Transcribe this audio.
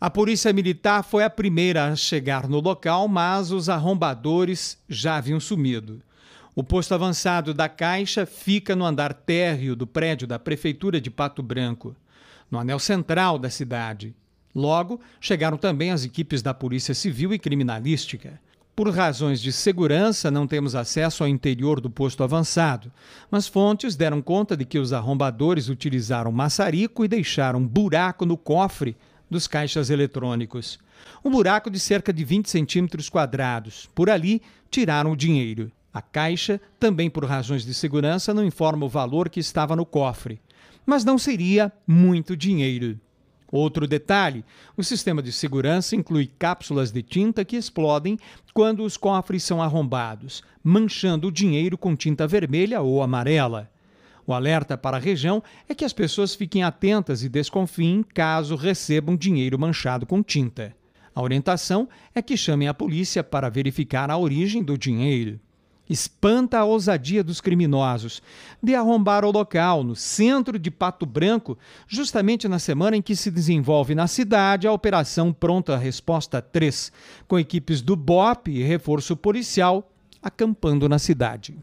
A polícia militar foi a primeira a chegar no local, mas os arrombadores já haviam sumido. O posto avançado da Caixa fica no andar térreo do prédio da Prefeitura de Pato Branco, no anel central da cidade. Logo, chegaram também as equipes da Polícia Civil e Criminalística. Por razões de segurança, não temos acesso ao interior do posto avançado, mas fontes deram conta de que os arrombadores utilizaram maçarico e deixaram buraco no cofre dos caixas eletrônicos. Um buraco de cerca de 20 centímetros quadrados. Por ali, tiraram o dinheiro. A caixa, também por razões de segurança, não informa o valor que estava no cofre. Mas não seria muito dinheiro. Outro detalhe: o sistema de segurança inclui cápsulas de tinta que explodem quando os cofres são arrombados, manchando o dinheiro com tinta vermelha ou amarela. O alerta para a região é que as pessoas fiquem atentas e desconfiem caso recebam dinheiro manchado com tinta. A orientação é que chamem a polícia para verificar a origem do dinheiro. Espanta a ousadia dos criminosos de arrombar o local no centro de Pato Branco, justamente na semana em que se desenvolve na cidade a Operação Pronta Resposta 3, com equipes do BOP e reforço policial acampando na cidade.